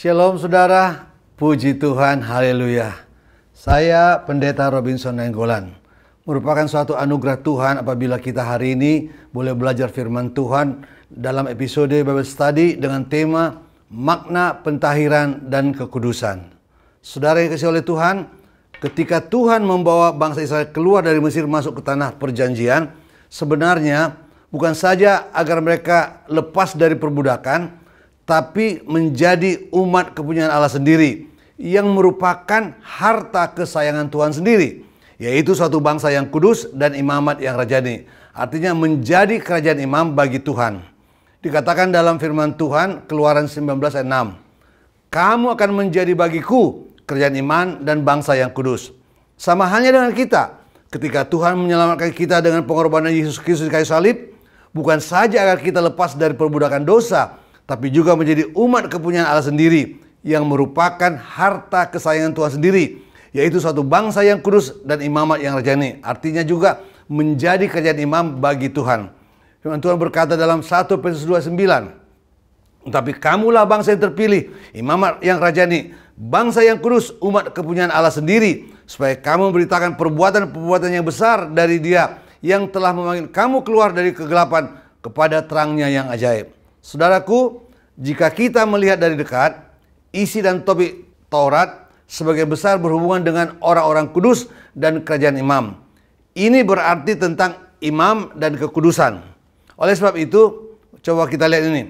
Shalom saudara, puji Tuhan, haleluya. Saya Pendeta Robinson Nenggolan. Merupakan suatu anugerah Tuhan apabila kita hari ini boleh belajar firman Tuhan dalam episode Bible Study dengan tema makna pentahiran dan kekudusan. Saudara yang kasih oleh Tuhan, ketika Tuhan membawa bangsa Israel keluar dari Mesir masuk ke tanah perjanjian, sebenarnya bukan saja agar mereka lepas dari perbudakan, tapi menjadi umat kepunyaan Allah sendiri yang merupakan harta kesayangan Tuhan sendiri, yaitu suatu bangsa yang kudus dan imamat yang rajani. Artinya menjadi kerajaan imam bagi Tuhan. Dikatakan dalam firman Tuhan Keluaran 19 "Kamu akan menjadi bagiku kerajaan iman dan bangsa yang kudus." Sama halnya dengan kita, ketika Tuhan menyelamatkan kita dengan pengorbanan Yesus Kristus di kayu salib, bukan saja agar kita lepas dari perbudakan dosa, tapi juga menjadi umat kepunyaan Allah sendiri yang merupakan harta kesayangan Tuhan sendiri, yaitu suatu bangsa yang kudus dan imamat yang rajani. Artinya juga menjadi kerjaan imam bagi Tuhan. Firman Tuhan berkata dalam 1 Petrus 29, tapi kamulah bangsa yang terpilih, imamat yang rajani, bangsa yang kudus, umat kepunyaan Allah sendiri, supaya kamu memberitakan perbuatan-perbuatan yang besar dari Dia yang telah memanggil kamu keluar dari kegelapan kepada terangnya yang ajaib. Saudaraku, jika kita melihat dari dekat, isi dan topik Taurat sebagai besar berhubungan dengan orang-orang kudus dan kerajaan imam. Ini berarti tentang imam dan kekudusan. Oleh sebab itu, coba kita lihat ini.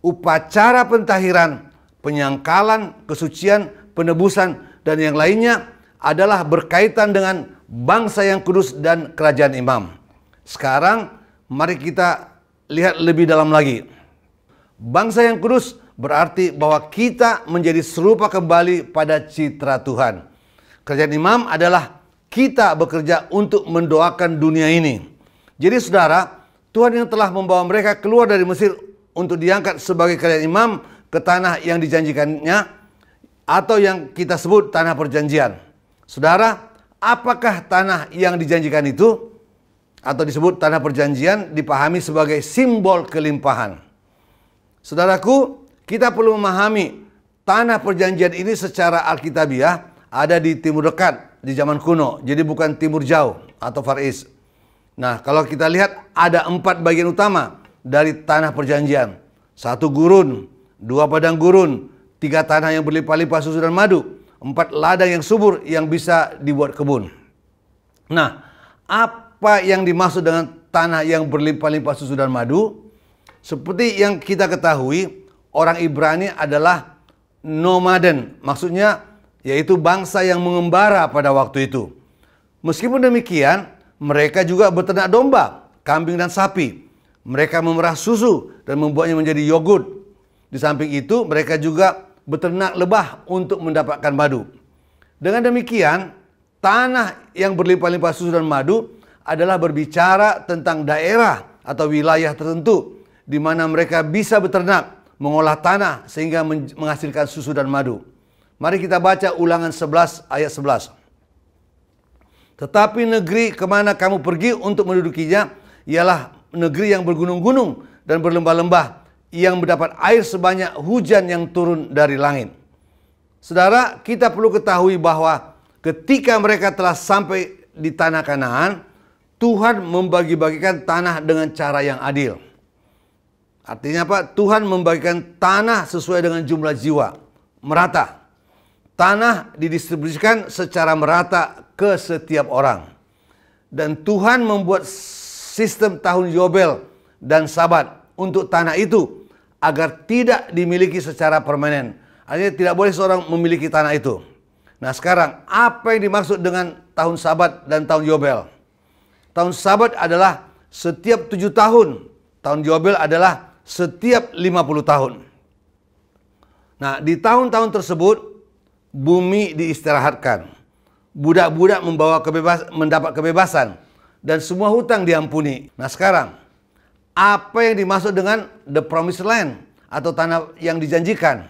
Upacara pentahiran, penyangkalan, kesucian, penebusan, dan yang lainnya adalah berkaitan dengan bangsa yang kudus dan kerajaan imam. Sekarang, mari kita lihat lebih dalam lagi. Bangsa yang kudus berarti bahwa kita menjadi serupa kembali pada citra Tuhan. Kerjaan imam adalah kita bekerja untuk mendoakan dunia ini. Jadi saudara, Tuhan yang telah membawa mereka keluar dari Mesir untuk diangkat sebagai kerajaan imam ke tanah yang dijanjikannya atau yang kita sebut tanah perjanjian. Saudara, apakah tanah yang dijanjikan itu atau disebut tanah perjanjian dipahami sebagai simbol kelimpahan? Saudaraku, kita perlu memahami tanah perjanjian ini secara alkitabiah ada di timur dekat di zaman kuno, jadi bukan timur jauh atau Far East. Nah, kalau kita lihat ada empat bagian utama dari tanah perjanjian. Satu gurun, dua padang gurun, tiga tanah yang berlimpah-limpah susu dan madu, empat ladang yang subur yang bisa dibuat kebun. Nah, apa yang dimaksud dengan tanah yang berlimpah-limpah susu dan madu? Seperti yang kita ketahui, orang Ibrani adalah nomaden, maksudnya yaitu bangsa yang mengembara pada waktu itu. Meskipun demikian, mereka juga beternak domba, kambing dan sapi. Mereka memerah susu dan membuatnya menjadi yogurt. Di samping itu, mereka juga beternak lebah untuk mendapatkan madu. Dengan demikian, tanah yang berlimpah-limpah susu dan madu adalah berbicara tentang daerah atau wilayah tertentu di mana mereka bisa beternak, mengolah tanah sehingga menghasilkan susu dan madu. Mari kita baca ulangan 11 ayat 11. Tetapi negeri kemana kamu pergi untuk mendudukinya ialah negeri yang bergunung-gunung dan berlembah-lembah yang mendapat air sebanyak hujan yang turun dari langit. Saudara, kita perlu ketahui bahwa ketika mereka telah sampai di tanah Kanaan, Tuhan membagi-bagikan tanah dengan cara yang adil. Artinya apa? Tuhan membagikan tanah sesuai dengan jumlah jiwa, merata. Tanah didistribusikan secara merata ke setiap orang. Dan Tuhan membuat sistem tahun Yobel dan Sabat untuk tanah itu agar tidak dimiliki secara permanen. Artinya tidak boleh seorang memiliki tanah itu. Nah sekarang apa yang dimaksud dengan tahun Sabat dan tahun Yobel? Tahun Sabat adalah setiap tujuh tahun. Tahun Yobel adalah setiap 50 tahun. Nah, di tahun-tahun tersebut bumi diistirahatkan. Budak-budak membawa kebebas mendapat kebebasan dan semua hutang diampuni. Nah, sekarang apa yang dimaksud dengan the promised land atau tanah yang dijanjikan?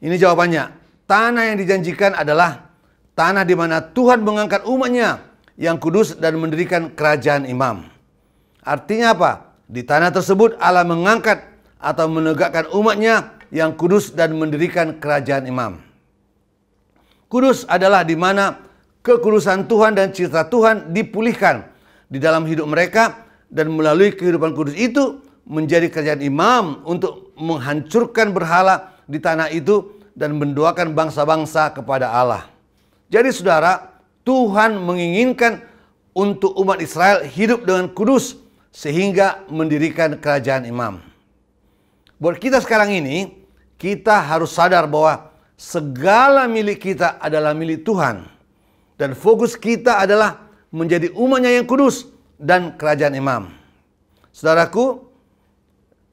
Ini jawabannya. Tanah yang dijanjikan adalah tanah di mana Tuhan mengangkat umatnya yang kudus dan mendirikan kerajaan imam. Artinya apa? Di tanah tersebut Allah mengangkat atau menegakkan umatnya yang kudus dan mendirikan kerajaan imam. Kudus adalah di mana kekudusan Tuhan dan citra Tuhan dipulihkan di dalam hidup mereka dan melalui kehidupan kudus itu menjadi kerajaan imam untuk menghancurkan berhala di tanah itu dan mendoakan bangsa-bangsa kepada Allah. Jadi saudara, Tuhan menginginkan untuk umat Israel hidup dengan kudus sehingga mendirikan kerajaan imam. Buat kita sekarang ini, kita harus sadar bahwa segala milik kita adalah milik Tuhan. Dan fokus kita adalah menjadi umatnya yang kudus dan kerajaan imam. Saudaraku,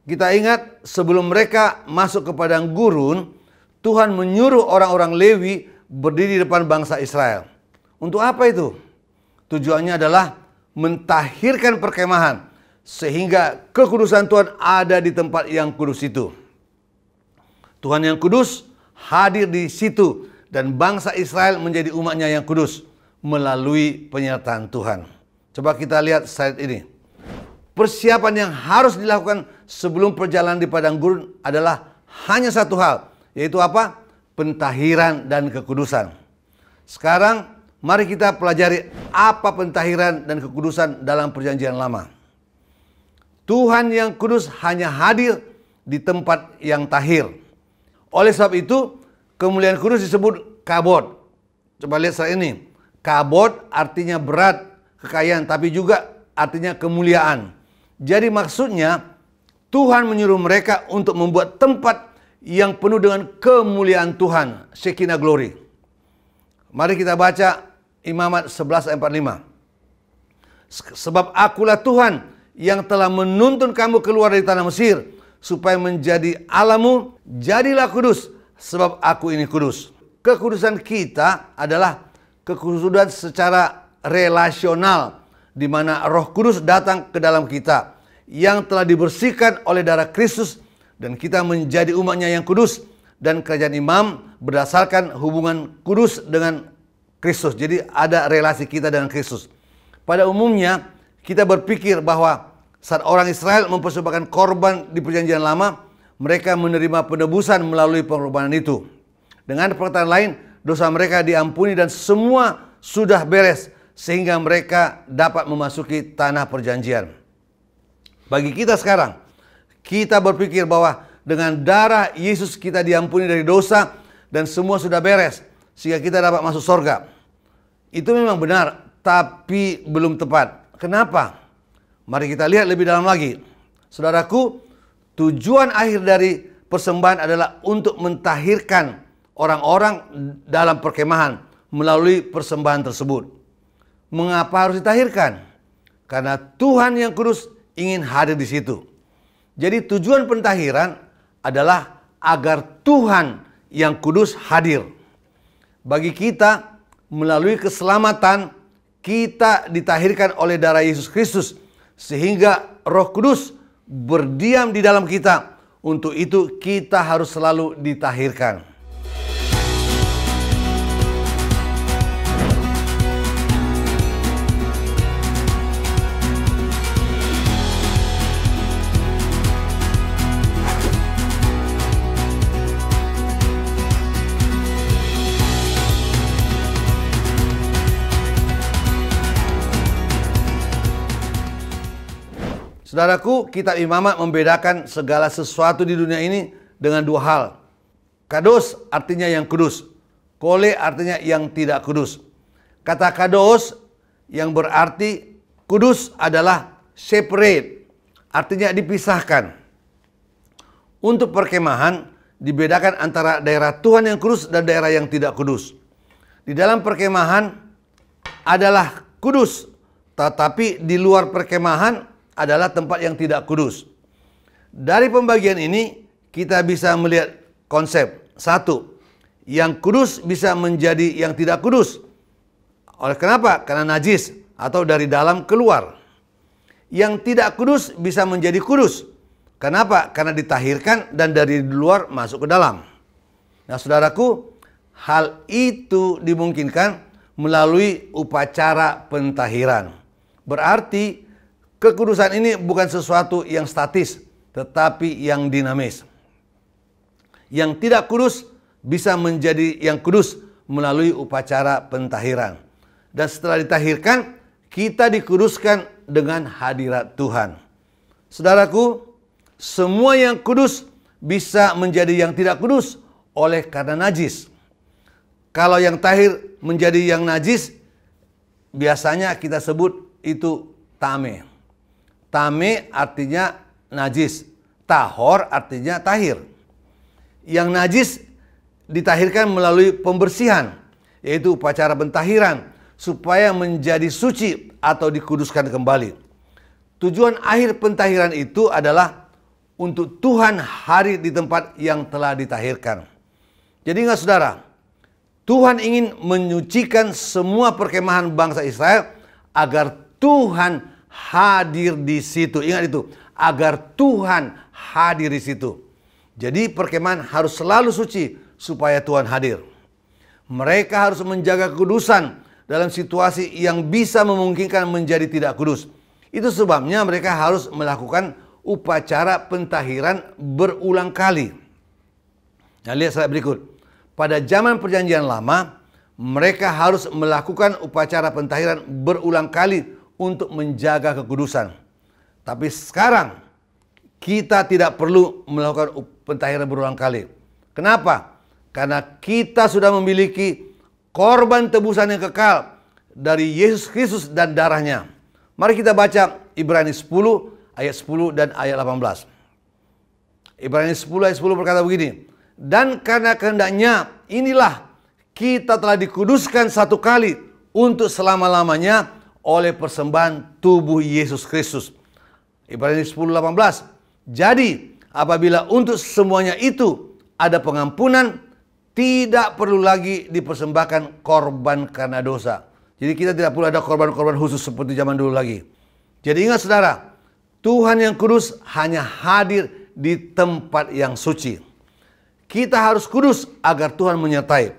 kita ingat sebelum mereka masuk ke padang gurun, Tuhan menyuruh orang-orang Lewi berdiri di depan bangsa Israel. Untuk apa itu? Tujuannya adalah mentahirkan perkemahan sehingga kekudusan Tuhan ada di tempat yang kudus itu. Tuhan yang kudus hadir di situ dan bangsa Israel menjadi umatnya yang kudus melalui penyertaan Tuhan. Coba kita lihat slide ini. Persiapan yang harus dilakukan sebelum perjalanan di padang gurun adalah hanya satu hal, yaitu apa? Pentahiran dan kekudusan. Sekarang mari kita pelajari apa pentahiran dan kekudusan dalam perjanjian lama. Tuhan yang kudus hanya hadir di tempat yang tahir. Oleh sebab itu, kemuliaan kudus disebut kabot. Coba lihat saat ini. Kabot artinya berat, kekayaan, tapi juga artinya kemuliaan. Jadi maksudnya, Tuhan menyuruh mereka untuk membuat tempat yang penuh dengan kemuliaan Tuhan, Shekinah Glory. Mari kita baca Imamat 11 45. Sebab akulah Tuhan yang telah menuntun kamu keluar dari tanah Mesir supaya menjadi alamu, jadilah kudus sebab aku ini kudus. Kekudusan kita adalah kekudusan secara relasional di mana Roh Kudus datang ke dalam kita yang telah dibersihkan oleh darah Kristus dan kita menjadi umatnya yang kudus dan kerajaan imam berdasarkan hubungan kudus dengan Kristus. Jadi ada relasi kita dengan Kristus. Pada umumnya kita berpikir bahwa saat orang Israel mempersembahkan korban di perjanjian lama, mereka menerima penebusan melalui pengorbanan itu. Dengan perkataan lain, dosa mereka diampuni dan semua sudah beres sehingga mereka dapat memasuki tanah perjanjian. Bagi kita sekarang, kita berpikir bahwa dengan darah Yesus kita diampuni dari dosa dan semua sudah beres sehingga kita dapat masuk sorga. Itu memang benar, tapi belum tepat. Kenapa? Mari kita lihat lebih dalam lagi. Saudaraku, tujuan akhir dari persembahan adalah untuk mentahirkan orang-orang dalam perkemahan melalui persembahan tersebut. Mengapa harus ditahirkan? Karena Tuhan yang kudus ingin hadir di situ. Jadi tujuan pentahiran adalah agar Tuhan yang kudus hadir. Bagi kita melalui keselamatan kita ditahirkan oleh darah Yesus Kristus sehingga Roh Kudus berdiam di dalam kita. Untuk itu kita harus selalu ditahirkan. Saudaraku, kitab imamat membedakan segala sesuatu di dunia ini dengan dua hal. Kados artinya yang kudus. Kole artinya yang tidak kudus. Kata kados yang berarti kudus adalah separate. Artinya dipisahkan. Untuk perkemahan, dibedakan antara daerah Tuhan yang kudus dan daerah yang tidak kudus. Di dalam perkemahan adalah kudus, tetapi di luar perkemahan adalah tempat yang tidak kudus. Dari pembagian ini kita bisa melihat konsep satu, yang kudus bisa menjadi yang tidak kudus. Oleh kenapa? Karena najis atau dari dalam keluar. Yang tidak kudus bisa menjadi kudus. Kenapa? Karena ditahirkan dan dari luar masuk ke dalam. Nah, saudaraku, hal itu dimungkinkan melalui upacara pentahiran. Berarti Kekudusan ini bukan sesuatu yang statis, tetapi yang dinamis. Yang tidak kudus bisa menjadi yang kudus melalui upacara pentahiran. Dan setelah ditahirkan, kita dikuduskan dengan hadirat Tuhan. Saudaraku, semua yang kudus bisa menjadi yang tidak kudus oleh karena najis. Kalau yang tahir menjadi yang najis, biasanya kita sebut itu tameh. Tame artinya najis. Tahor artinya tahir. Yang najis ditahirkan melalui pembersihan, yaitu upacara pentahiran, supaya menjadi suci atau dikuduskan kembali. Tujuan akhir pentahiran itu adalah untuk Tuhan hari di tempat yang telah ditahirkan. Jadi ingat saudara, Tuhan ingin menyucikan semua perkemahan bangsa Israel agar Tuhan hadir di situ. Ingat itu, agar Tuhan hadir di situ. Jadi perkemahan harus selalu suci supaya Tuhan hadir. Mereka harus menjaga kekudusan dalam situasi yang bisa memungkinkan menjadi tidak kudus. Itu sebabnya mereka harus melakukan upacara pentahiran berulang kali. Nah, lihat slide berikut. Pada zaman perjanjian lama, mereka harus melakukan upacara pentahiran berulang kali untuk menjaga kekudusan. Tapi sekarang kita tidak perlu melakukan pentahiran berulang kali. Kenapa? Karena kita sudah memiliki korban tebusan yang kekal dari Yesus Kristus dan darahnya. Mari kita baca Ibrani 10 ayat 10 dan ayat 18. Ibrani 10 ayat 10 berkata begini, Dan karena kehendaknya inilah kita telah dikuduskan satu kali untuk selama-lamanya oleh persembahan tubuh Yesus Kristus. Ibrani 10:18. Jadi, apabila untuk semuanya itu ada pengampunan, tidak perlu lagi dipersembahkan korban karena dosa. Jadi kita tidak perlu ada korban-korban khusus seperti zaman dulu lagi. Jadi ingat saudara, Tuhan yang kudus hanya hadir di tempat yang suci. Kita harus kudus agar Tuhan menyertai.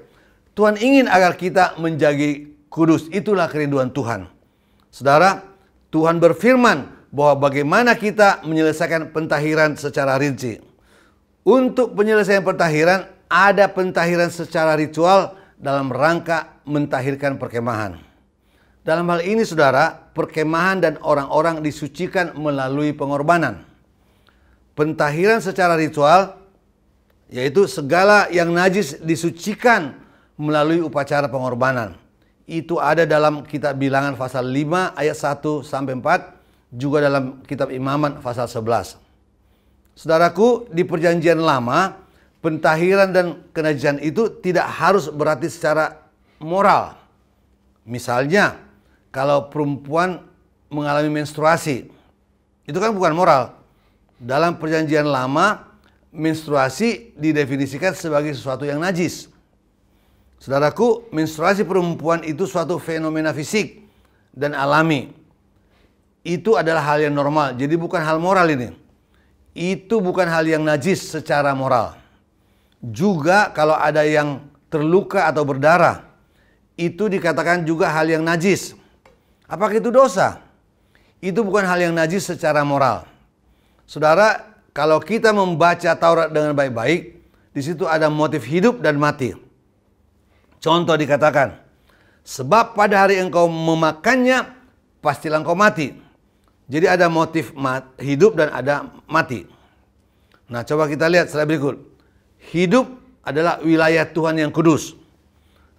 Tuhan ingin agar kita menjadi kudus. Itulah kerinduan Tuhan. Saudara, Tuhan berfirman bahwa bagaimana kita menyelesaikan pentahiran secara rinci. Untuk penyelesaian pentahiran, ada pentahiran secara ritual dalam rangka mentahirkan perkemahan. Dalam hal ini saudara, perkemahan dan orang-orang disucikan melalui pengorbanan. Pentahiran secara ritual yaitu segala yang najis disucikan melalui upacara pengorbanan itu ada dalam kitab bilangan pasal 5 ayat 1 sampai 4 juga dalam kitab imaman pasal 11. Saudaraku, di perjanjian lama pentahiran dan kenajian itu tidak harus berarti secara moral. Misalnya, kalau perempuan mengalami menstruasi, itu kan bukan moral. Dalam perjanjian lama, menstruasi didefinisikan sebagai sesuatu yang najis. Saudaraku, menstruasi perempuan itu suatu fenomena fisik dan alami. Itu adalah hal yang normal, jadi bukan hal moral ini. Itu bukan hal yang najis secara moral. Juga kalau ada yang terluka atau berdarah, itu dikatakan juga hal yang najis. Apakah itu dosa? Itu bukan hal yang najis secara moral. Saudara, kalau kita membaca Taurat dengan baik-baik, di situ ada motif hidup dan mati. Contoh dikatakan, sebab pada hari engkau memakannya, pastilah engkau mati. Jadi ada motif mat, hidup dan ada mati. Nah coba kita lihat setelah berikut. Hidup adalah wilayah Tuhan yang kudus.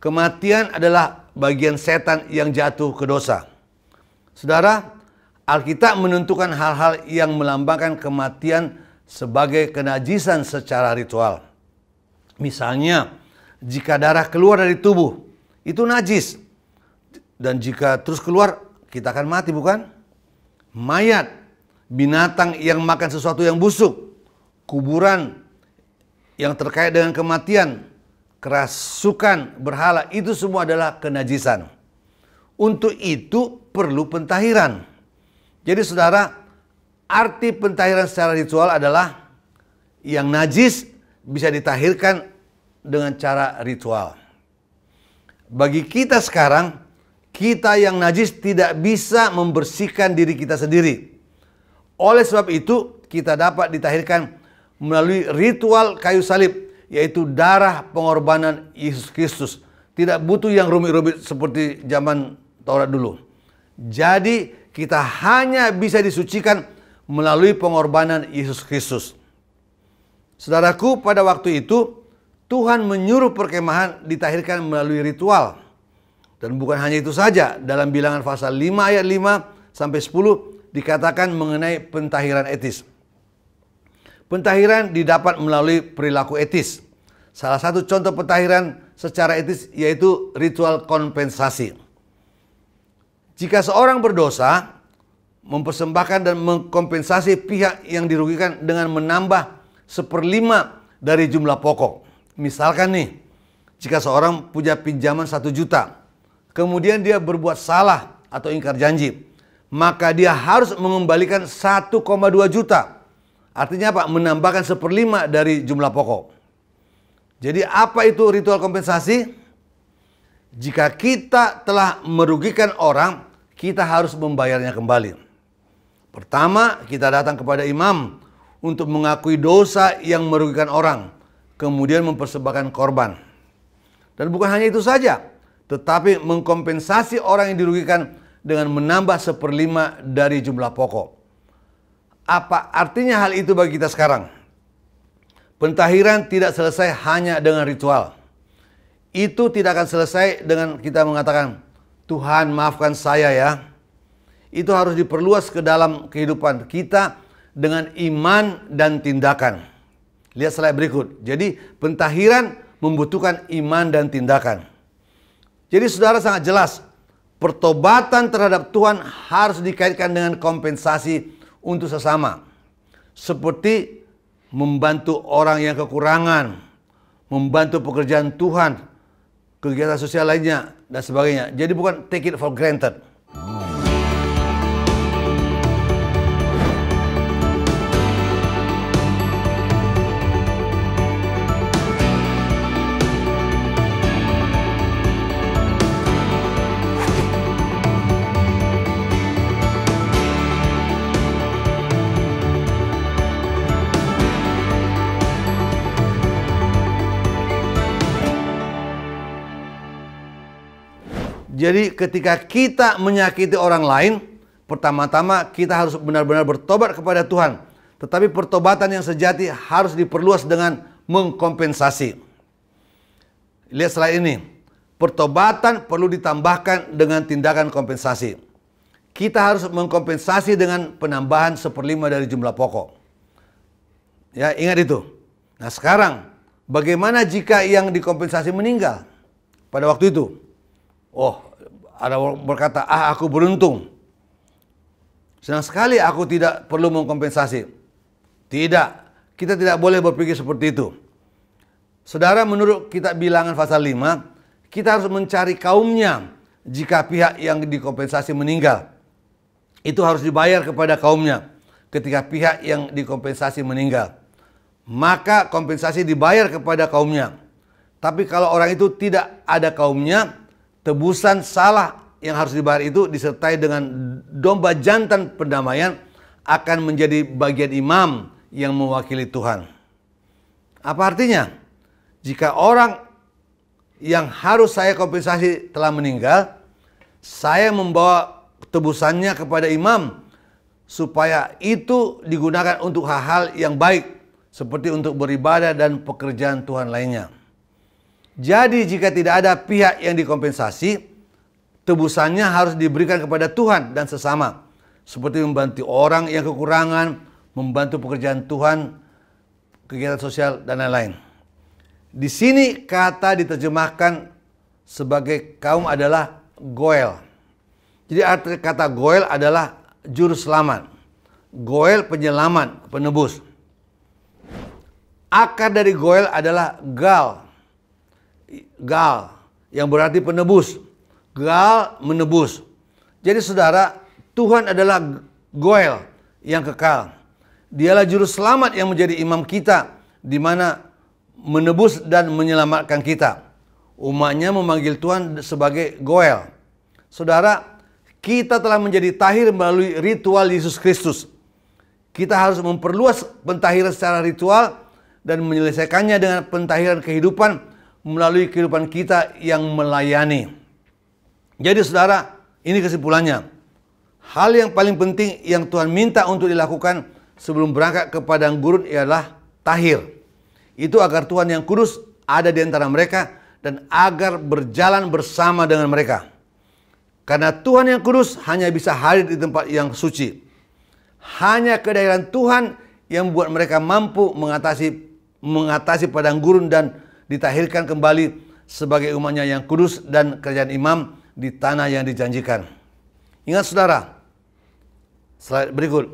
Kematian adalah bagian setan yang jatuh ke dosa. Saudara, Alkitab menentukan hal-hal yang melambangkan kematian sebagai kenajisan secara ritual. Misalnya, jika darah keluar dari tubuh itu najis dan jika terus keluar kita akan mati bukan? Mayat, binatang yang makan sesuatu yang busuk, kuburan yang terkait dengan kematian, kerasukan, berhala itu semua adalah kenajisan. Untuk itu perlu pentahiran. Jadi saudara, arti pentahiran secara ritual adalah yang najis bisa ditahirkan dengan cara ritual. Bagi kita sekarang, kita yang najis tidak bisa membersihkan diri kita sendiri. Oleh sebab itu, kita dapat ditahirkan melalui ritual kayu salib, yaitu darah pengorbanan Yesus Kristus. Tidak butuh yang rumit-rumit seperti zaman Taurat dulu. Jadi, kita hanya bisa disucikan melalui pengorbanan Yesus Kristus. Saudaraku, pada waktu itu Tuhan menyuruh perkemahan ditahirkan melalui ritual. Dan bukan hanya itu saja, dalam bilangan pasal 5 ayat 5 sampai 10 dikatakan mengenai pentahiran etis. Pentahiran didapat melalui perilaku etis. Salah satu contoh pentahiran secara etis yaitu ritual kompensasi. Jika seorang berdosa, mempersembahkan dan mengkompensasi pihak yang dirugikan dengan menambah seperlima dari jumlah pokok. Misalkan nih, jika seorang punya pinjaman satu juta, kemudian dia berbuat salah atau ingkar janji, maka dia harus mengembalikan 1,2 juta. Artinya apa? Menambahkan seperlima dari jumlah pokok. Jadi apa itu ritual kompensasi? Jika kita telah merugikan orang, kita harus membayarnya kembali. Pertama, kita datang kepada imam untuk mengakui dosa yang merugikan orang kemudian mempersembahkan korban. Dan bukan hanya itu saja, tetapi mengkompensasi orang yang dirugikan dengan menambah seperlima dari jumlah pokok. Apa artinya hal itu bagi kita sekarang? Pentahiran tidak selesai hanya dengan ritual. Itu tidak akan selesai dengan kita mengatakan, Tuhan maafkan saya ya. Itu harus diperluas ke dalam kehidupan kita dengan iman dan tindakan. Lihat slide berikut. Jadi pentahiran membutuhkan iman dan tindakan. Jadi saudara sangat jelas, pertobatan terhadap Tuhan harus dikaitkan dengan kompensasi untuk sesama. Seperti membantu orang yang kekurangan, membantu pekerjaan Tuhan, kegiatan sosial lainnya, dan sebagainya. Jadi bukan take it for granted. Jadi ketika kita menyakiti orang lain, pertama-tama kita harus benar-benar bertobat kepada Tuhan. Tetapi pertobatan yang sejati harus diperluas dengan mengkompensasi. Lihat slide ini. Pertobatan perlu ditambahkan dengan tindakan kompensasi. Kita harus mengkompensasi dengan penambahan seperlima dari jumlah pokok. Ya, ingat itu. Nah, sekarang bagaimana jika yang dikompensasi meninggal pada waktu itu? Oh, ada berkata, ah aku beruntung. Senang sekali aku tidak perlu mengkompensasi. Tidak, kita tidak boleh berpikir seperti itu. Saudara, menurut kita bilangan pasal 5, kita harus mencari kaumnya jika pihak yang dikompensasi meninggal. Itu harus dibayar kepada kaumnya ketika pihak yang dikompensasi meninggal. Maka kompensasi dibayar kepada kaumnya. Tapi kalau orang itu tidak ada kaumnya, Tebusan salah yang harus dibayar itu disertai dengan domba jantan perdamaian akan menjadi bagian imam yang mewakili Tuhan. Apa artinya? Jika orang yang harus saya kompensasi telah meninggal, saya membawa tebusannya kepada imam supaya itu digunakan untuk hal-hal yang baik seperti untuk beribadah dan pekerjaan Tuhan lainnya. Jadi jika tidak ada pihak yang dikompensasi, tebusannya harus diberikan kepada Tuhan dan sesama. Seperti membantu orang yang kekurangan, membantu pekerjaan Tuhan, kegiatan sosial, dan lain-lain. Di sini kata diterjemahkan sebagai kaum adalah goel. Jadi arti kata goel adalah juru selamat. Goel penyelamat, penebus. Akar dari goel adalah gal, gal yang berarti penebus. Gal menebus. Jadi saudara, Tuhan adalah goel yang kekal. Dialah juru selamat yang menjadi imam kita di mana menebus dan menyelamatkan kita. Umatnya memanggil Tuhan sebagai goel. Saudara, kita telah menjadi tahir melalui ritual Yesus Kristus. Kita harus memperluas pentahiran secara ritual dan menyelesaikannya dengan pentahiran kehidupan melalui kehidupan kita yang melayani. Jadi saudara, ini kesimpulannya. Hal yang paling penting yang Tuhan minta untuk dilakukan sebelum berangkat ke padang gurun ialah tahir. Itu agar Tuhan yang kudus ada di antara mereka dan agar berjalan bersama dengan mereka. Karena Tuhan yang kudus hanya bisa hadir di tempat yang suci. Hanya kehadiran Tuhan yang membuat mereka mampu mengatasi mengatasi padang gurun dan ditahirkan kembali sebagai umatnya yang kudus dan kerajaan imam di tanah yang dijanjikan. Ingat saudara, slide berikut.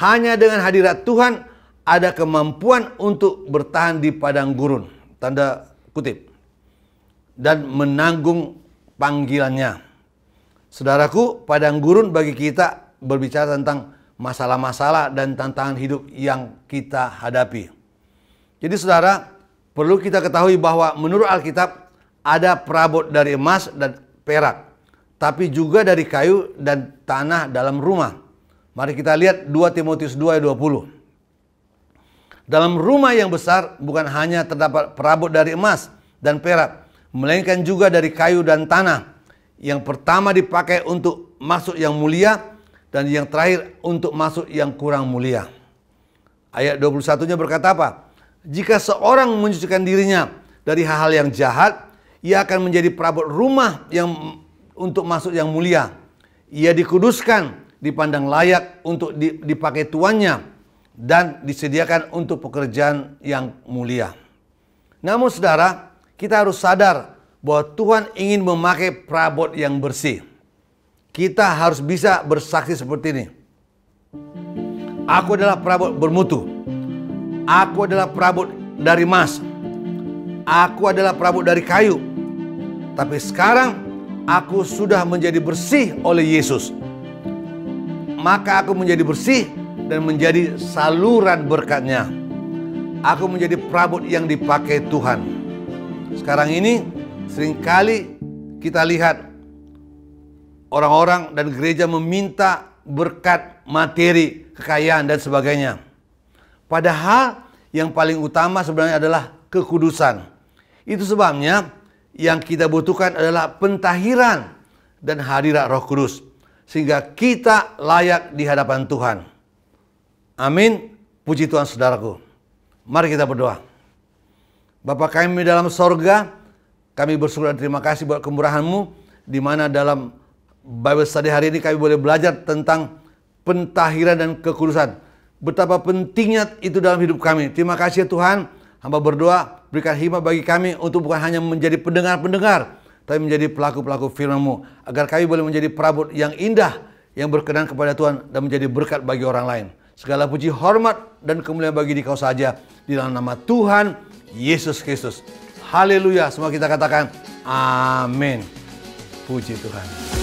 Hanya dengan hadirat Tuhan ada kemampuan untuk bertahan di padang gurun. Tanda kutip. Dan menanggung panggilannya. Saudaraku, padang gurun bagi kita berbicara tentang masalah-masalah dan tantangan hidup yang kita hadapi. Jadi saudara, Perlu kita ketahui bahwa menurut Alkitab ada perabot dari emas dan perak, tapi juga dari kayu dan tanah dalam rumah. Mari kita lihat 2 Timotius 2 ayat 20. Dalam rumah yang besar bukan hanya terdapat perabot dari emas dan perak, melainkan juga dari kayu dan tanah. Yang pertama dipakai untuk masuk yang mulia dan yang terakhir untuk masuk yang kurang mulia. Ayat 21-nya berkata apa? Jika seorang mencucikan dirinya dari hal-hal yang jahat, ia akan menjadi perabot rumah yang untuk masuk yang mulia. Ia dikuduskan, dipandang layak untuk dipakai tuannya dan disediakan untuk pekerjaan yang mulia. Namun saudara, kita harus sadar bahwa Tuhan ingin memakai perabot yang bersih. Kita harus bisa bersaksi seperti ini. Aku adalah perabot bermutu. Aku adalah perabot dari emas. Aku adalah perabot dari kayu. Tapi sekarang aku sudah menjadi bersih oleh Yesus. Maka aku menjadi bersih dan menjadi saluran berkatnya. Aku menjadi perabot yang dipakai Tuhan. Sekarang ini seringkali kita lihat orang-orang dan gereja meminta berkat materi, kekayaan dan sebagainya. Padahal yang paling utama sebenarnya adalah kekudusan. Itu sebabnya yang kita butuhkan adalah pentahiran dan hadirat Roh Kudus sehingga kita layak di hadapan Tuhan. Amin. Puji Tuhan saudaraku. Mari kita berdoa. Bapak kami dalam sorga, kami bersyukur dan terima kasih buat kemurahanMu di mana dalam Bible study hari ini kami boleh belajar tentang pentahiran dan kekudusan betapa pentingnya itu dalam hidup kami. Terima kasih ya Tuhan, hamba berdoa berikan hikmah bagi kami untuk bukan hanya menjadi pendengar-pendengar, tapi menjadi pelaku-pelaku firman-Mu agar kami boleh menjadi perabot yang indah yang berkenan kepada Tuhan dan menjadi berkat bagi orang lain. Segala puji, hormat, dan kemuliaan bagi dikau saja di dalam nama Tuhan Yesus Kristus. Haleluya, semua kita katakan amin. Puji Tuhan.